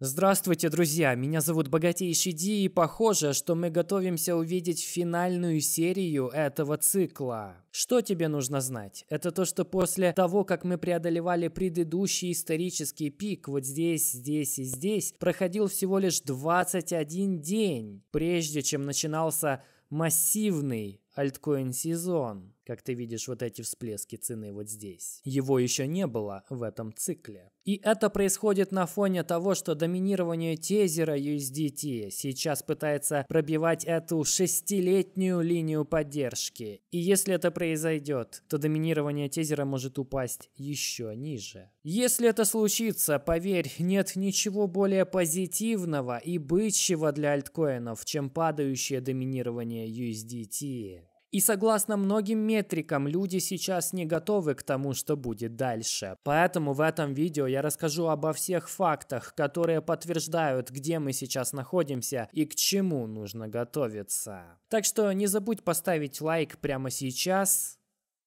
Здравствуйте, друзья! Меня зовут Богатейший Ди, и похоже, что мы готовимся увидеть финальную серию этого цикла. Что тебе нужно знать? Это то, что после того, как мы преодолевали предыдущий исторический пик, вот здесь, здесь и здесь, проходил всего лишь 21 день, прежде чем начинался массивный альткоин-сезон. Как ты видишь, вот эти всплески цены вот здесь. Его еще не было в этом цикле. И это происходит на фоне того, что доминирование тезера USDT сейчас пытается пробивать эту шестилетнюю линию поддержки. И если это произойдет, то доминирование тезера может упасть еще ниже. Если это случится, поверь, нет ничего более позитивного и бычьего для альткоинов, чем падающее доминирование USDT. И согласно многим метрикам, люди сейчас не готовы к тому, что будет дальше. Поэтому в этом видео я расскажу обо всех фактах, которые подтверждают, где мы сейчас находимся и к чему нужно готовиться. Так что не забудь поставить лайк прямо сейчас.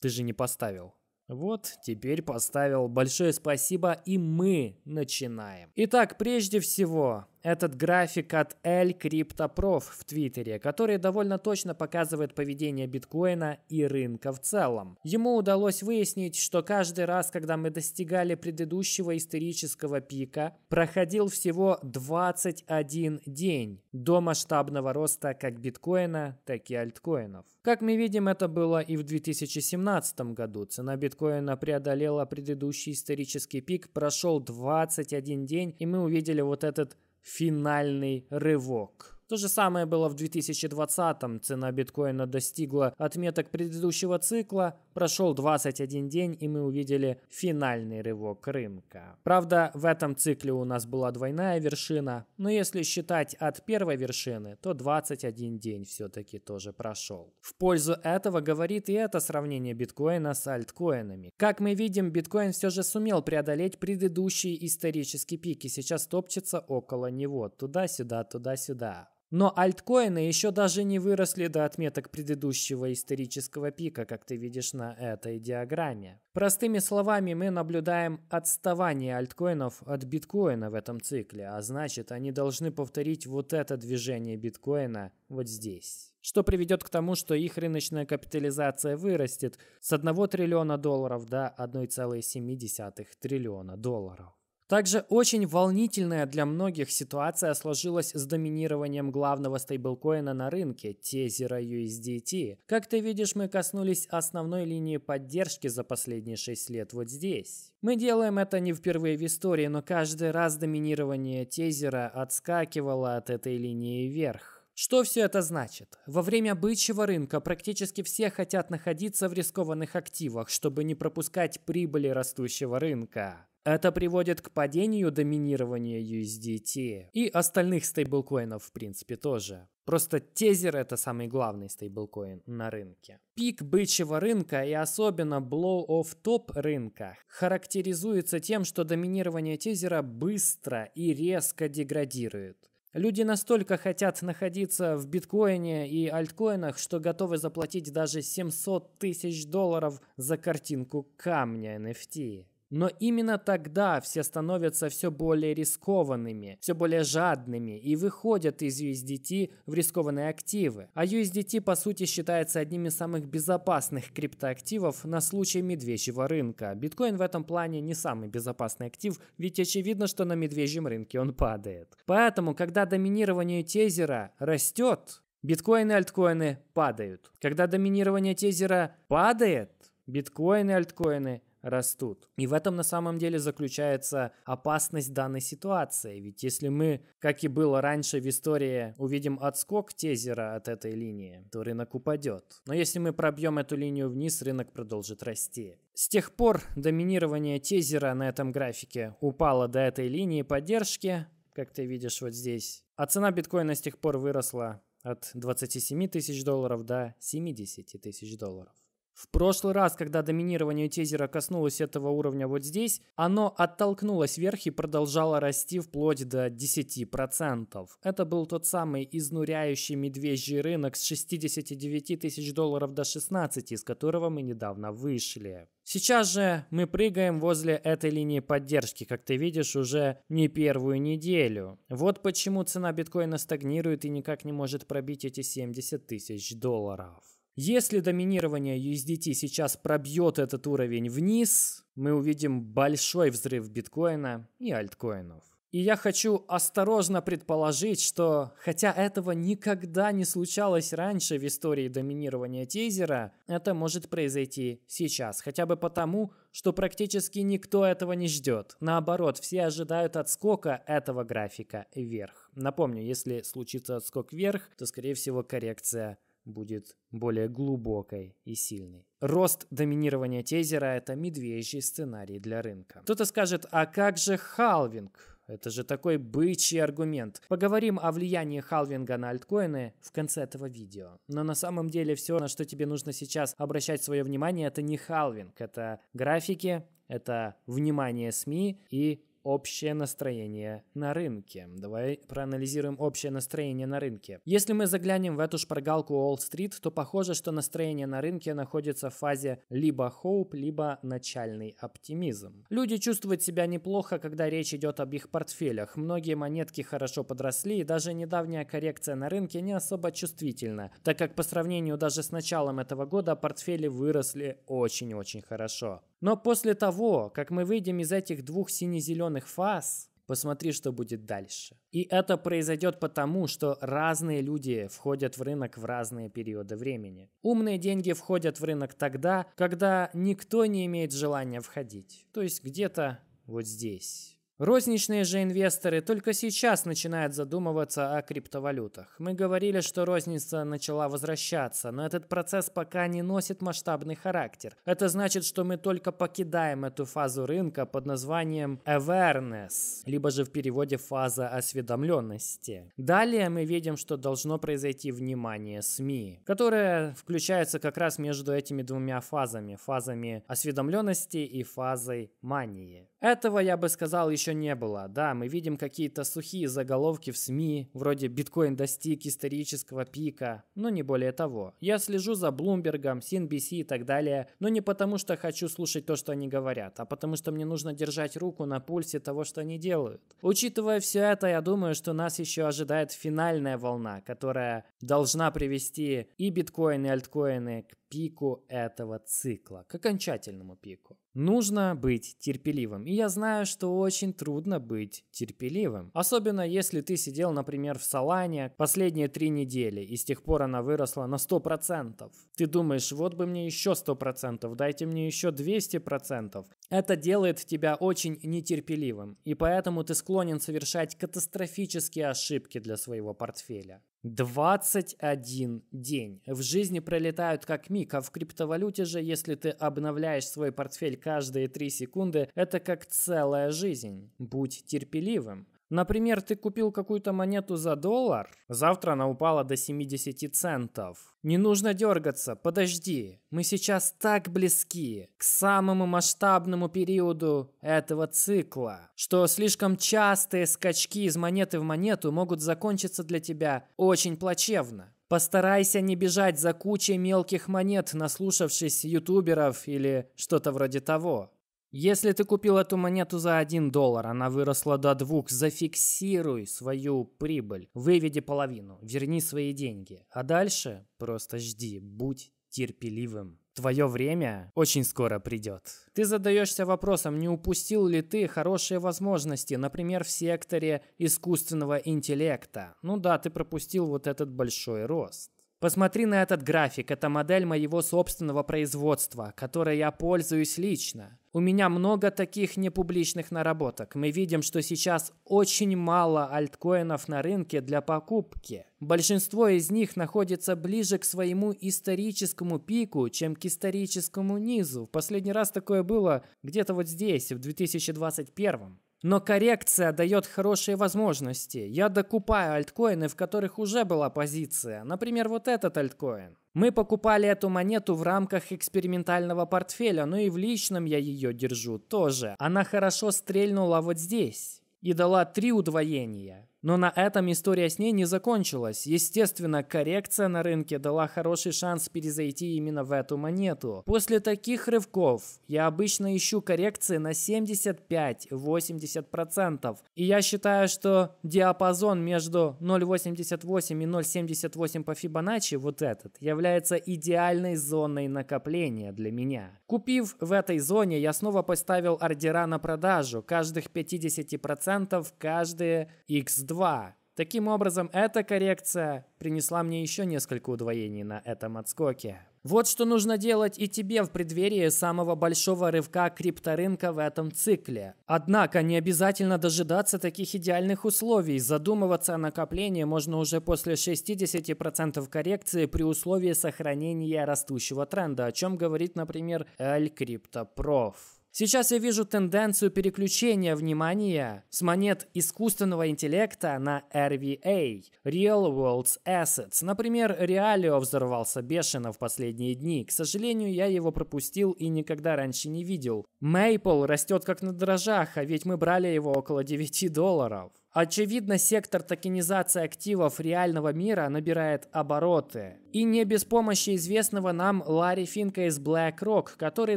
Ты же не поставил. Вот, теперь поставил. Большое спасибо, и мы начинаем. Итак, прежде всего, этот график от L CryptoProf в Твиттере, который довольно точно показывает поведение биткоина и рынка в целом. Ему удалось выяснить, что каждый раз, когда мы достигали предыдущего исторического пика, проходил всего 21 день до масштабного роста как биткоина, так и альткоинов. Как мы видим, это было и в 2017 году. Цена биткоина преодолела предыдущий исторический пик, прошел 21 день, и мы увидели вот этот финальный рывок. То же самое было в 2020-м. Цена биткоина достигла отметок предыдущего цикла, прошел 21 день, и мы увидели финальный рывок рынка. Правда, в этом цикле у нас была двойная вершина, но если считать от первой вершины, то 21 день все-таки тоже прошел. В пользу этого говорит и это сравнение биткоина с альткоинами. Как мы видим, биткоин все же сумел преодолеть предыдущие исторические пики, сейчас топчется около него, туда-сюда, туда-сюда. Но альткоины еще даже не выросли до отметок предыдущего исторического пика, как ты видишь на этой диаграмме. Простыми словами, мы наблюдаем отставание альткоинов от биткоина в этом цикле, а значит, они должны повторить вот это движение биткоина вот здесь что приведет к тому, что их рыночная капитализация вырастет с 1 триллиона долларов до 1,7 триллиона долларов. Также очень волнительная для многих ситуация сложилась с доминированием главного стейблкоина на рынке – тезера USDT. Как ты видишь, мы коснулись основной линии поддержки за последние 6 лет вот здесь. Мы делаем это не впервые в истории, но каждый раз доминирование тезера отскакивало от этой линии вверх. Что все это значит? Во время бычьего рынка практически все хотят находиться в рискованных активах, чтобы не пропускать прибыли растущего рынка. Это приводит к падению доминирования USDT и остальных стейблкоинов в принципе тоже. Просто тезер это самый главный стейблкоин на рынке. Пик бычьего рынка и особенно blow-off топ рынка характеризуется тем, что доминирование тезера быстро и резко деградирует. Люди настолько хотят находиться в биткоине и альткоинах, что готовы заплатить даже 700 тысяч долларов за картинку камня NFT. Но именно тогда все становятся все более рискованными, все более жадными и выходят из USDT в рискованные активы. А USDT по сути считается одним из самых безопасных криптоактивов на случай медвежьего рынка. Биткоин в этом плане не самый безопасный актив, ведь очевидно, что на медвежьем рынке он падает. Поэтому, когда доминирование тезера растет, биткоины и альткоины падают. Когда доминирование тезера падает, биткоины и альткоины растут. И в этом на самом деле заключается опасность данной ситуации. Ведь если мы, как и было раньше в истории, увидим отскок тезера от этой линии, то рынок упадет. Но если мы пробьем эту линию вниз, рынок продолжит расти. С тех пор доминирование тезера на этом графике упало до этой линии поддержки, как ты видишь вот здесь. А цена биткоина с тех пор выросла от 27 тысяч долларов до 70 тысяч долларов. В прошлый раз, когда доминирование тизера коснулось этого уровня вот здесь, оно оттолкнулось вверх и продолжало расти вплоть до 10%. Это был тот самый изнуряющий медвежий рынок с 69 тысяч долларов до 16, из которого мы недавно вышли. Сейчас же мы прыгаем возле этой линии поддержки, как ты видишь, уже не первую неделю. Вот почему цена биткоина стагнирует и никак не может пробить эти 70 тысяч долларов. Если доминирование USDT сейчас пробьет этот уровень вниз, мы увидим большой взрыв биткоина и альткоинов. И я хочу осторожно предположить, что хотя этого никогда не случалось раньше в истории доминирования тизера, это может произойти сейчас. Хотя бы потому, что практически никто этого не ждет. Наоборот, все ожидают отскока этого графика вверх. Напомню, если случится отскок вверх, то скорее всего коррекция будет более глубокой и сильной. Рост доминирования тезера – это медвежий сценарий для рынка. Кто-то скажет, а как же халвинг? Это же такой бычий аргумент. Поговорим о влиянии халвинга на альткоины в конце этого видео. Но на самом деле все, на что тебе нужно сейчас обращать свое внимание, это не халвинг. Это графики, это внимание СМИ и общее настроение на рынке. Давай проанализируем общее настроение на рынке. Если мы заглянем в эту шпаргалку Wall Street, то похоже, что настроение на рынке находится в фазе либо хоуп, либо начальный оптимизм. Люди чувствуют себя неплохо, когда речь идет об их портфелях. Многие монетки хорошо подросли, и даже недавняя коррекция на рынке не особо чувствительна, так как по сравнению даже с началом этого года портфели выросли очень-очень хорошо. Но после того, как мы выйдем из этих двух сине-зеленых фаз, посмотри, что будет дальше. И это произойдет потому, что разные люди входят в рынок в разные периоды времени. Умные деньги входят в рынок тогда, когда никто не имеет желания входить. То есть где-то вот здесь. Розничные же инвесторы только сейчас начинают задумываться о криптовалютах. Мы говорили, что розница начала возвращаться, но этот процесс пока не носит масштабный характер. Это значит, что мы только покидаем эту фазу рынка под названием awareness, либо же в переводе фаза осведомленности. Далее мы видим, что должно произойти внимание СМИ, которое включается как раз между этими двумя фазами, фазами осведомленности и фазой мании. Этого, я бы сказал, еще не было. Да, мы видим какие-то сухие заголовки в СМИ, вроде «Биткоин достиг исторического пика», но не более того. Я слежу за Блумбергом, CNBC и так далее, но не потому, что хочу слушать то, что они говорят, а потому, что мне нужно держать руку на пульсе того, что они делают. Учитывая все это, я думаю, что нас еще ожидает финальная волна, которая должна привести и биткоины, и альткоины к пику этого цикла, к окончательному пику. Нужно быть терпеливым. И я знаю, что очень трудно быть терпеливым. Особенно если ты сидел, например, в Салане последние три недели, и с тех пор она выросла на 100%. Ты думаешь, вот бы мне еще 100%, дайте мне еще 200%. Это делает тебя очень нетерпеливым, и поэтому ты склонен совершать катастрофические ошибки для своего портфеля. 21 день. В жизни пролетают как миг, а в криптовалюте же, если ты обновляешь свой портфель каждые 3 секунды, это как целая жизнь. Будь терпеливым. Например, ты купил какую-то монету за доллар, завтра она упала до 70 центов. Не нужно дергаться, подожди, мы сейчас так близки к самому масштабному периоду этого цикла, что слишком частые скачки из монеты в монету могут закончиться для тебя очень плачевно. Постарайся не бежать за кучей мелких монет, наслушавшись ютуберов или что-то вроде того. Если ты купил эту монету за 1 доллар, она выросла до 2, зафиксируй свою прибыль, выведи половину, верни свои деньги. А дальше просто жди, будь терпеливым. Твое время очень скоро придет. Ты задаешься вопросом, не упустил ли ты хорошие возможности, например, в секторе искусственного интеллекта. Ну да, ты пропустил вот этот большой рост. Посмотри на этот график, это модель моего собственного производства, которой я пользуюсь лично. У меня много таких непубличных наработок. Мы видим, что сейчас очень мало альткоинов на рынке для покупки. Большинство из них находится ближе к своему историческому пику, чем к историческому низу. В последний раз такое было где-то вот здесь, в 2021 но коррекция дает хорошие возможности. Я докупаю альткоины, в которых уже была позиция. Например, вот этот альткоин. Мы покупали эту монету в рамках экспериментального портфеля, но и в личном я ее держу тоже. Она хорошо стрельнула вот здесь и дала три удвоения. Но на этом история с ней не закончилась. Естественно, коррекция на рынке дала хороший шанс перезайти именно в эту монету. После таких рывков я обычно ищу коррекции на 75-80%. И я считаю, что диапазон между 0.88 и 0.78 по Фибоначчи, вот этот, является идеальной зоной накопления для меня. Купив в этой зоне, я снова поставил ордера на продажу каждых 50% каждые x2. 2. Таким образом, эта коррекция принесла мне еще несколько удвоений на этом отскоке. Вот что нужно делать и тебе в преддверии самого большого рывка крипторынка в этом цикле. Однако не обязательно дожидаться таких идеальных условий. Задумываться о накоплении можно уже после 60% коррекции при условии сохранения растущего тренда, о чем говорит, например, L Crypto Prof. Сейчас я вижу тенденцию переключения внимания с монет искусственного интеллекта на RVA, Real World Assets. Например, Реалио взорвался бешено в последние дни. К сожалению, я его пропустил и никогда раньше не видел. Maple растет как на дрожжах, а ведь мы брали его около 9 долларов. Очевидно, сектор токенизации активов реального мира набирает обороты. И не без помощи известного нам Ларри Финка из BlackRock, который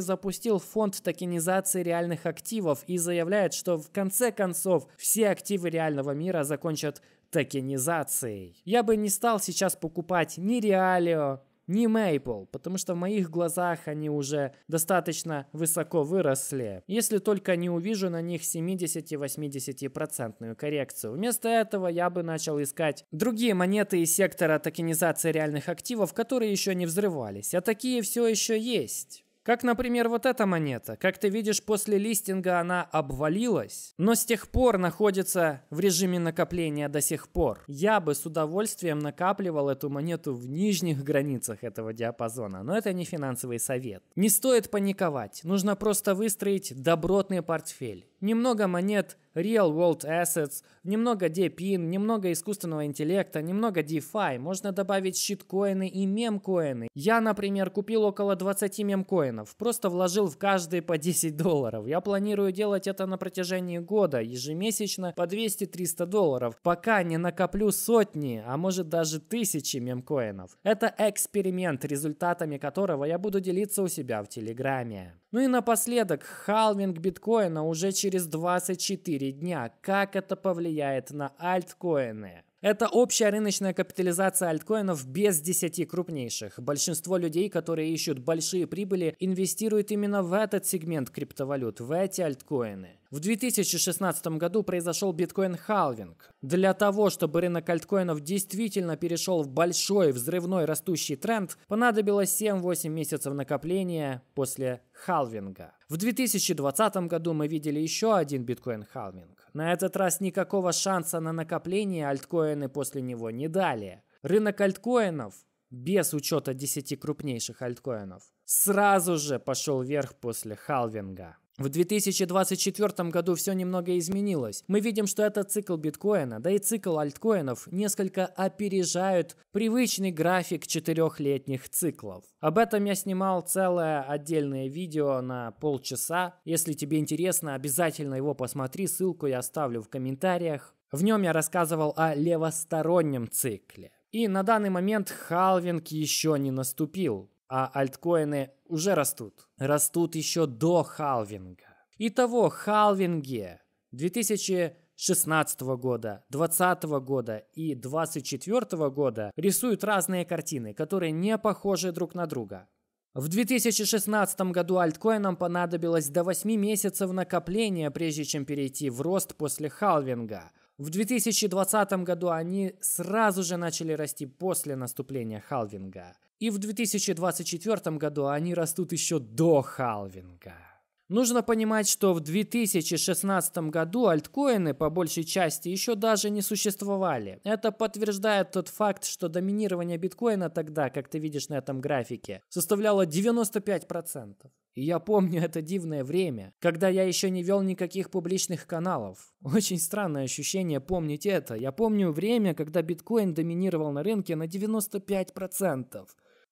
запустил фонд токенизации реальных активов и заявляет, что в конце концов все активы реального мира закончат токенизацией. Я бы не стал сейчас покупать ни Реалио, не Мейпл, потому что в моих глазах они уже достаточно высоко выросли, если только не увижу на них 70-80% коррекцию. Вместо этого я бы начал искать другие монеты из сектора токенизации реальных активов, которые еще не взрывались, а такие все еще есть. Как, например, вот эта монета. Как ты видишь, после листинга она обвалилась, но с тех пор находится в режиме накопления до сих пор. Я бы с удовольствием накапливал эту монету в нижних границах этого диапазона, но это не финансовый совет. Не стоит паниковать, нужно просто выстроить добротный портфель. Немного монет – Real World Assets, немного DePIN, немного искусственного интеллекта, немного DeFi. Можно добавить щиткоины и мемкоины. Я, например, купил около 20 мемкоинов. Просто вложил в каждый по 10 долларов. Я планирую делать это на протяжении года, ежемесячно по 200-300 долларов, пока не накоплю сотни, а может даже тысячи мемкоинов. Это эксперимент, результатами которого я буду делиться у себя в Телеграме. Ну и напоследок, халвинг биткоина уже через 24 дня. Как это повлияет на альткоины? Это общая рыночная капитализация альткоинов без 10 крупнейших. Большинство людей, которые ищут большие прибыли, инвестируют именно в этот сегмент криптовалют, в эти альткоины. В 2016 году произошел биткоин-халвинг. Для того, чтобы рынок альткоинов действительно перешел в большой взрывной растущий тренд, понадобилось 7-8 месяцев накопления после халвинга. В 2020 году мы видели еще один биткоин-халвинг. На этот раз никакого шанса на накопление альткоины после него не дали. Рынок альткоинов, без учета 10 крупнейших альткоинов, сразу же пошел вверх после халвинга. В 2024 году все немного изменилось. Мы видим, что этот цикл биткоина, да и цикл альткоинов несколько опережают привычный график четырехлетних циклов. Об этом я снимал целое отдельное видео на полчаса. Если тебе интересно, обязательно его посмотри, ссылку я оставлю в комментариях. В нем я рассказывал о левостороннем цикле. И на данный момент халвинг еще не наступил а альткоины уже растут. Растут еще до халвинга. Итого Халвинге 2016 года, 2020 года и 2024 года рисуют разные картины, которые не похожи друг на друга. В 2016 году альткоинам понадобилось до 8 месяцев накопления, прежде чем перейти в рост после халвинга. В 2020 году они сразу же начали расти после наступления халвинга. И в 2024 году они растут еще до халвинга. Нужно понимать, что в 2016 году альткоины по большей части еще даже не существовали. Это подтверждает тот факт, что доминирование биткоина тогда, как ты видишь на этом графике, составляло 95%. И я помню это дивное время, когда я еще не вел никаких публичных каналов. Очень странное ощущение помнить это. Я помню время, когда биткоин доминировал на рынке на 95%.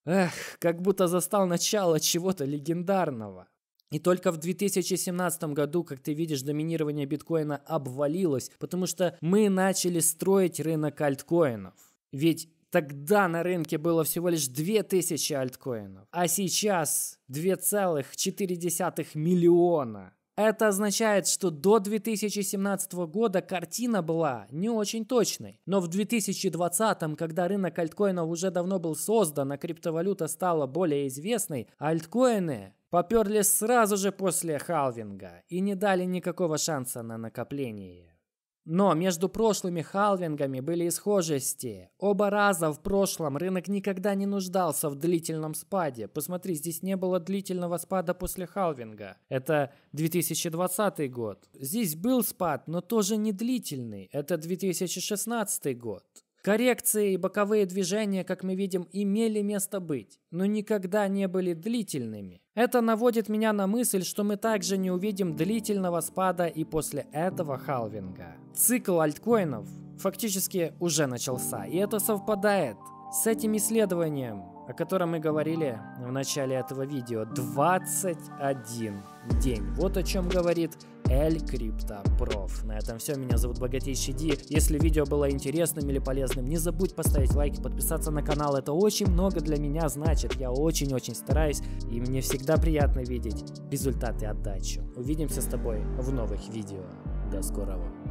Эх, как будто застал начало чего-то легендарного. И только в 2017 году, как ты видишь, доминирование биткоина обвалилось, потому что мы начали строить рынок альткоинов. Ведь Тогда на рынке было всего лишь 2000 альткоинов, а сейчас 2,4 миллиона. Это означает, что до 2017 года картина была не очень точной. Но в 2020, когда рынок альткоинов уже давно был создан, а криптовалюта стала более известной, альткоины поперли сразу же после халвинга и не дали никакого шанса на накопление. Но между прошлыми халвингами были и схожести. Оба раза в прошлом рынок никогда не нуждался в длительном спаде. Посмотри, здесь не было длительного спада после халвинга. Это 2020 год. Здесь был спад, но тоже не длительный. Это 2016 год. Коррекции и боковые движения, как мы видим, имели место быть, но никогда не были длительными. Это наводит меня на мысль, что мы также не увидим длительного спада и после этого халвинга. Цикл альткоинов фактически уже начался, и это совпадает с этим исследованием, о котором мы говорили в начале этого видео. 21 день. Вот о чем говорит Эль Проф На этом все. Меня зовут Богатейший Ди. Если видео было интересным или полезным, не забудь поставить лайк и подписаться на канал. Это очень много для меня значит. Я очень-очень стараюсь, и мне всегда приятно видеть результаты отдачи. Увидимся с тобой в новых видео. До скорого.